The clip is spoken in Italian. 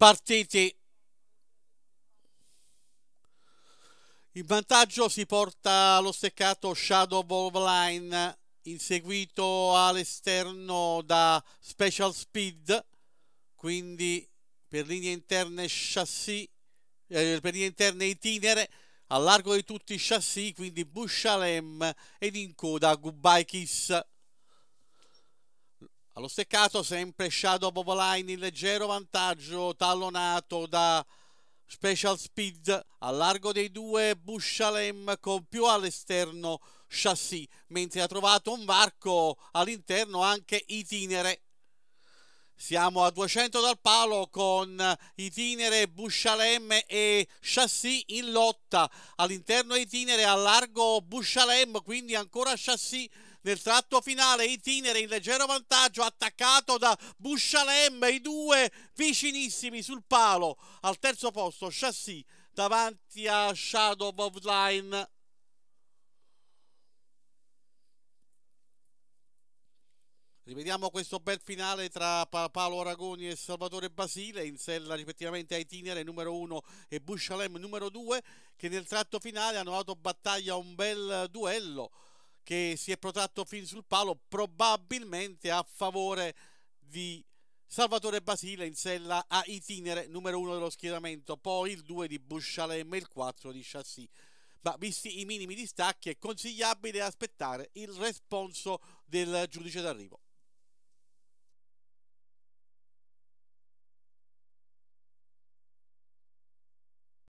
partite. Il vantaggio si porta allo steccato Shadow of Line, inseguito all'esterno da Special Speed, quindi per linee interne chassis, eh, per linee interne itinere, a largo di tutti i chassis, quindi Bushalem ed in coda Goodbye Kiss. Allo steccato sempre Shadow of Line in leggero vantaggio tallonato da Special Speed al largo dei due Bushalem con più all'esterno Chassis mentre ha trovato un varco all'interno anche Itinere. Siamo a 200 dal palo con Itinere, Bushalem e Chassis in lotta. All'interno Itinere, a largo Buscialem, quindi ancora Chassis nel tratto finale Itinere in leggero vantaggio attaccato da Buscialem i due vicinissimi sul palo al terzo posto Chassis davanti a Shadow of Line Rivediamo questo bel finale tra Paolo Aragoni e Salvatore Basile, in sella rispettivamente a Itinere numero 1 e Bushalem numero 2, che nel tratto finale hanno dato battaglia a un bel duello che si è protratto fin sul palo, probabilmente a favore di Salvatore Basile in sella a itinere numero 1 dello schieramento, poi il 2 di Buscialem e il 4 di Chassis. Ma visti i minimi distacchi è consigliabile aspettare il responso del giudice d'arrivo.